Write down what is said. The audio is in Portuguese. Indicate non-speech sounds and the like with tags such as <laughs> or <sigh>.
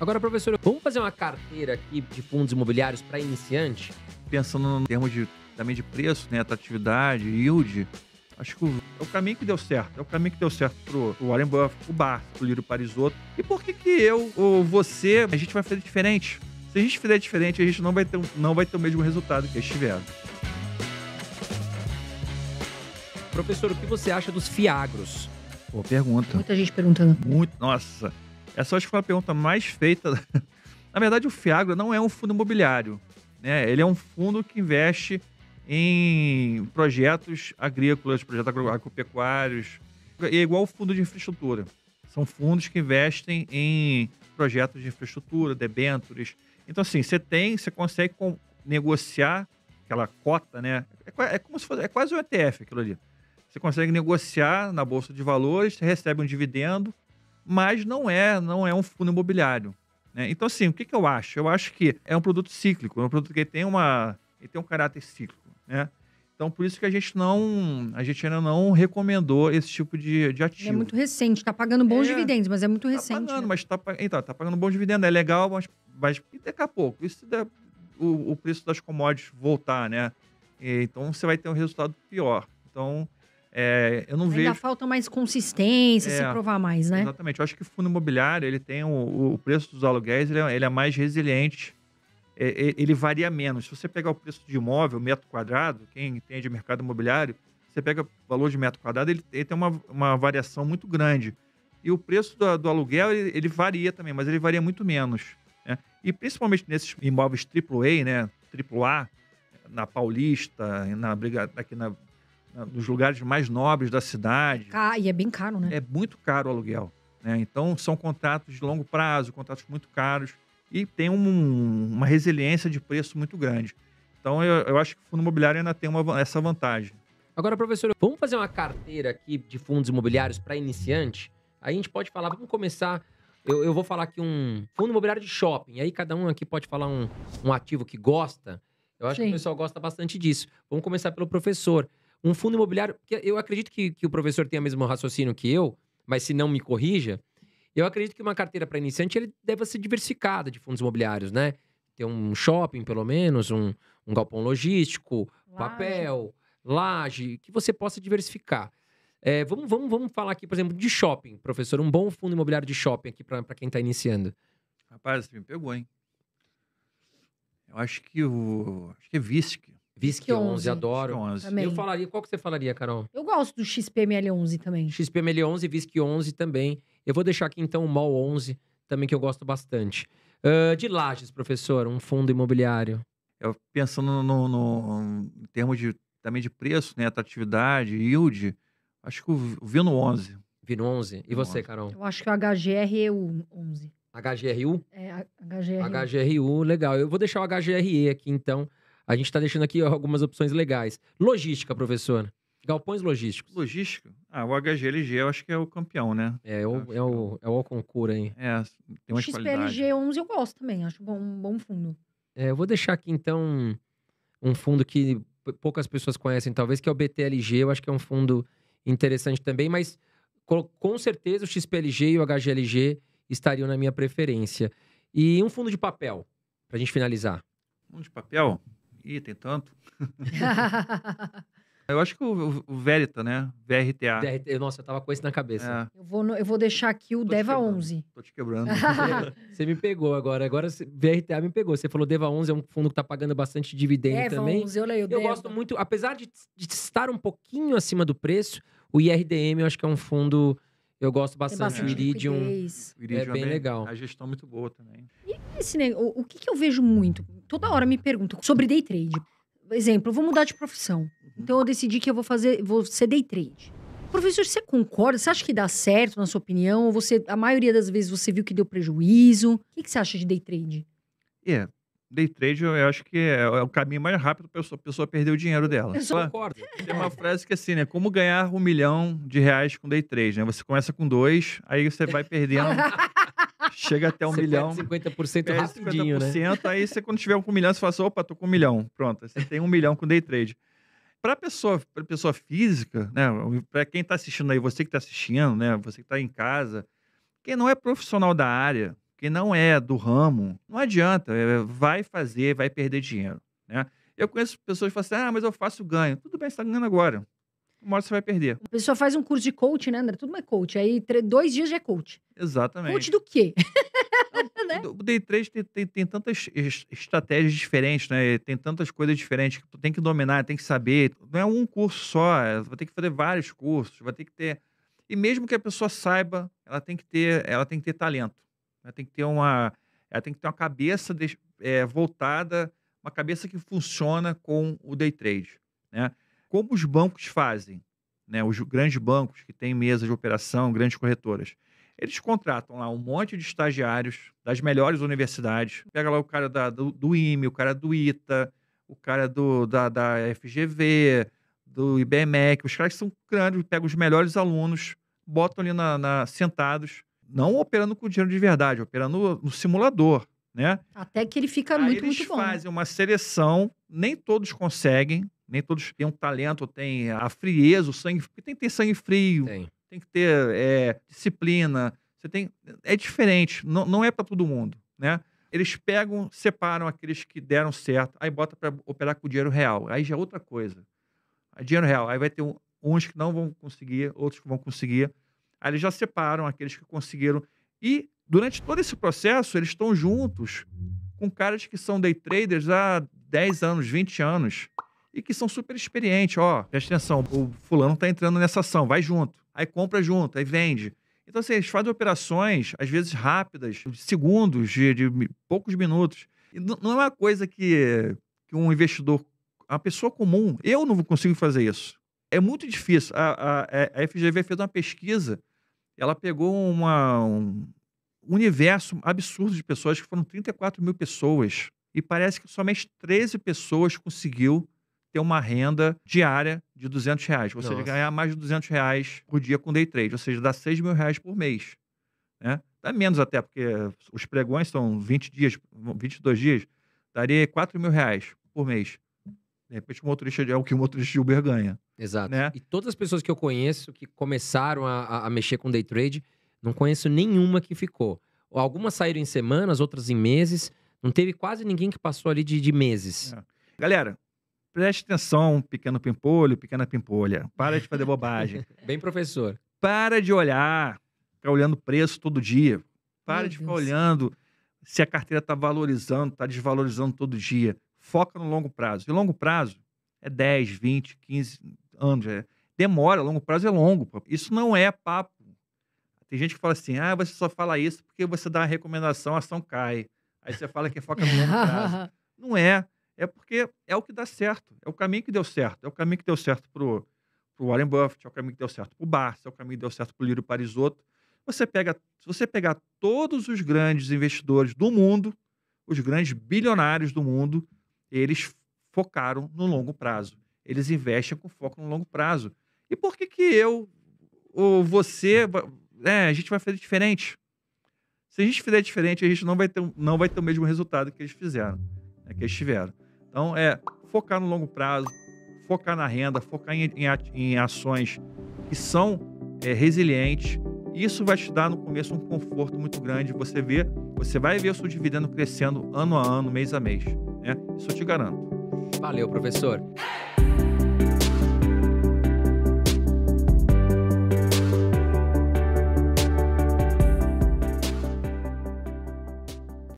Agora, professor, vamos fazer uma carteira aqui de fundos imobiliários para iniciante? Pensando em termos de, também de preço, né, atratividade, yield, acho que o, é o caminho que deu certo. É o caminho que deu certo pro, o Warren Buffett, o Bar, o Lírio Parisotto. E por que que eu ou você, a gente vai fazer diferente? Se a gente fizer diferente, a gente não vai ter, não vai ter o mesmo resultado que eles tiveram. Professor, o que você acha dos fiagros? Boa pergunta. Muita gente perguntando. Muito, nossa. Essa é acho que foi a pergunta mais feita. <laughs> Na verdade, o Fiagro não é um fundo imobiliário. Né? Ele é um fundo que investe em projetos agrícolas, projetos agropecuários. É igual o fundo de infraestrutura. São fundos que investem em projetos de infraestrutura, debentures. Então, assim, você tem, você consegue negociar aquela cota, né? É, é como se fosse, é quase um ETF aquilo ali. Você consegue negociar na Bolsa de Valores, você recebe um dividendo, mas não é, não é um fundo imobiliário. Né? Então, assim, o que, que eu acho? Eu acho que é um produto cíclico, é um produto que tem, uma, tem um caráter cíclico. Né? Então, por isso que a gente não, a gente ainda não recomendou esse tipo de, de é ativo. É muito recente, está pagando bons é, dividendos, mas é muito tá recente. Pagando, né? mas tá, então, tá pagando bons dividendos, é legal, mas, mas e daqui a pouco, isso der, o, o preço das commodities voltar, né? Então você vai ter um resultado pior. Então, é, eu não Ainda vejo... falta mais consistência, é, se provar mais, né? Exatamente. Eu acho que o fundo imobiliário, ele tem o, o preço dos aluguéis, ele é, ele é mais resiliente, é, é, ele varia menos. Se você pegar o preço de imóvel, metro quadrado, quem entende mercado imobiliário, você pega o valor de metro quadrado, ele, ele tem uma, uma variação muito grande. E o preço do, do aluguel, ele, ele, varia também, mas ele varia muito menos. Né? E principalmente nesses imóveis AAA, né? AAA, na Paulista, na, aqui na nos ah, lugares mais nobres da cidade. Ah, e é bem caro, né? É muito caro o aluguel. Né? Então, são contratos de longo prazo, contratos muito caros e tem um, uma resiliência de preço muito grande. Então, eu, eu acho que o fundo imobiliário ainda tem uma, essa vantagem. Agora, professor, vamos fazer uma carteira aqui de fundos imobiliários para iniciante? Aí a gente pode falar, vamos começar. Eu, eu vou falar aqui um fundo imobiliário de shopping. Aí cada um aqui pode falar um, um ativo que gosta. Eu acho Sim. que o pessoal gosta bastante disso. Vamos começar pelo professor. Um fundo imobiliário, eu acredito que, que o professor tem o mesmo raciocínio que eu, mas se não me corrija, eu acredito que uma carteira para iniciante ele deve ser diversificada de fundos imobiliários, né? Ter um shopping, pelo menos, um, um galpão logístico, laje. papel, laje, que você possa diversificar. É, vamos, vamos, vamos falar aqui, por exemplo, de shopping, professor. Um bom fundo imobiliário de shopping aqui para quem está iniciando. Rapaz, você me pegou, hein? Eu acho que o. Acho que é VISC. Visc 11, 11, adoro. 11. Eu falaria, qual que você falaria, Carol? Eu gosto do XPML11 também. XPML11, Visc 11 também. Eu vou deixar aqui então o MOL 11 também que eu gosto bastante. Uh, de lajes, professor, um fundo imobiliário. Eu pensando no, no, no em termos de também de preço, né, atratividade, yield, acho que o, o Vino 11. Vino 11. E você, Carol? Eu acho que o HGRU 11. HGRU? É, HGRU. HGRU, legal. Eu vou deixar o HGRE aqui então a gente está deixando aqui algumas opções legais. Logística, professor. Galpões logísticos. Logística? Ah, o HGLG eu acho que é o campeão, né? É, é o, é, é, o, é o Alconcura aí. É, tem uma XPLG 11 eu gosto também, acho bom, um bom fundo. É, eu vou deixar aqui então um fundo que poucas pessoas conhecem, talvez, que é o BTLG, eu acho que é um fundo interessante também, mas com certeza o XPLG e o HGLG estariam na minha preferência. E um fundo de papel, para a gente finalizar. Fundo de papel? Ih, tem tanto. <laughs> eu acho que o, o, Verita, né? VRTA. nossa, eu tava com isso na cabeça. É. Eu, vou eu vou deixar aqui o Deva 11. Tô te quebrando. <laughs> você me pegou agora. Agora VRTA me pegou. Você falou Deva 11 é um fundo que tá pagando bastante dividendo Deva também. 11, olha aí, eu Deva. gosto muito, apesar de, de estar um pouquinho acima do preço, o IRDM eu acho que é um fundo eu gosto bastante. bastante o Iridium, o é Iridium é bem legal. A gestão é muito boa também. E esse, né, o, o que, que eu vejo muito? toda hora me perguntam sobre day trade. Exemplo, eu vou mudar de profissão. Uhum. Então eu decidi que eu vou fazer, vou ser day trade. Professor, você concorda? Você acha que dá certo, na sua opinião? Ou você, a maioria das vezes, você viu que deu prejuízo? O que, que você acha de day trade? É, yeah day trade eu acho que é, é, o caminho mais rápido para a pessoa perder o dinheiro dela. Eu só concordo. Tem uma frase que é assim, né? Como ganhar um milhão de reais com day trade, né? Você começa com dois, aí você vai perdendo <laughs> Chega até um 50, milhão. 50% rapidinho, 50%, né? Aí você, quando tiver um milhão, você fala assim, opa, tô com um milhão. Pronto, você tem um milhão com day trade. Para pessoa, pra pessoa física, né? Para quem está assistindo aí, você que está assistindo, né? Você que está em casa, quem não é profissional da área, quem não é do ramo, não adianta. É, vai fazer, vai perder dinheiro, né? Eu conheço pessoas que falam assim, ah, mas eu faço ganho. Tudo bem, você está ganhando agora uma hora você vai perder. A pessoa faz um curso de coach, né, André? Tudo é coach. Aí dois dias já é coach. Exatamente. Coach do quê? <laughs> né? O day trade tem, tem, tem, tantas estratégias diferentes, né? Tem tantas coisas diferentes que tu tem que dominar, tem que saber. Não é um curso só, é, vai ter que fazer vários cursos, vai ter que ter. E mesmo que a pessoa saiba, ela tem que ter, ela tem que ter talento. Ela tem que ter uma, ela tem que ter uma cabeça de, é, voltada, uma cabeça que funciona com o day trade, né? como os bancos fazem, né? Os grandes bancos que têm mesas de operação, grandes corretoras. Eles contratam lá um monte de estagiários das melhores universidades. Pega lá o cara da, do, do IME, o cara do ITA, o cara do, da, da FGV, do IBMEC. Os caras que são grandes, pegam os melhores alunos, botam ali na, na sentados, não operando com dinheiro de verdade, operando no, simulador. Né? Até que ele fica Aí muito, muito bom. Eles né? fazem uma seleção, nem todos conseguem, nem todos têm um talento, têm a frieza, o sangue, porque tem que ter sangue frio, tem, tem que ter é, disciplina, você tem, é diferente, não, não é para todo mundo, né? Eles pegam, separam aqueles que deram certo, aí bota para operar com dinheiro real, aí já é outra coisa. dinheiro real, aí vai ter uns que não vão conseguir, outros que vão conseguir. Aí eles já separam aqueles que conseguiram e durante todo esse processo eles estão juntos com caras que são day traders há 10 anos, 20 anos e que são super experientes. Ó, presta atenção, o fulano está entrando nessa ação, vai junto. Aí compra junto, aí vende. Então, assim, eles fazem operações, às vezes rápidas, de segundos, de, de poucos minutos. E não, não é uma coisa que, que um investidor, uma pessoa comum, eu não consigo fazer isso. É muito difícil. A, a, a FGV fez uma pesquisa, ela pegou uma, um universo absurdo de pessoas, que foram 34 mil pessoas, e parece que somente 13 pessoas conseguiu ter uma renda diária de 200 reais. Ou seja, ganhar mais de 200 reais por dia com day trade. Ou seja, dá 6 mil reais por mês. Né? Dá menos até, porque os pregões são 20 dias, 22 dias. Daria 4 mil reais por mês. De repente, o motorista é o que o motorista de Uber ganha. Exato. Né? E todas as pessoas que eu conheço que começaram a, a mexer com day trade, não conheço nenhuma que ficou. Algumas saíram em semanas, outras em meses. Não teve quase ninguém que passou ali de, de meses. É. Galera, Preste atenção, pequeno pimpolho, pequena pimpolha. Para de fazer bobagem. <laughs> Bem professor. Para de olhar, ficar olhando preço todo dia. Para Meu de ficar Deus. olhando se a carteira está valorizando, está desvalorizando todo dia. Foca no longo prazo. E longo prazo é 10, 20, 15 anos. É. Demora, longo prazo é longo. Isso não é papo. Tem gente que fala assim, ah, você só fala isso porque você dá uma recomendação, a ação cai. Aí você fala que foca no longo prazo. <laughs> não é é porque é o que dá certo, é o caminho que deu certo, é o caminho que deu certo para o Warren Buffett, é o caminho que deu certo para o Barça, é o caminho que deu certo para o Lírio Parisotto. Você pega, se você pegar todos os grandes investidores do mundo, os grandes bilionários do mundo, eles focaram no longo prazo. Eles investem com foco no longo prazo. E por que que eu ou você, é, a gente vai fazer diferente? Se a gente fizer diferente, a gente não vai ter, não vai ter o mesmo resultado que eles fizeram, né, que eles tiveram. Então, é focar no longo prazo, focar na renda, focar em, em, em ações que são é, resilientes. Isso vai te dar no começo um conforto muito grande. Você vê, você vai ver o seu dividendo crescendo ano a ano, mês a mês. Né? Isso eu te garanto. Valeu, professor.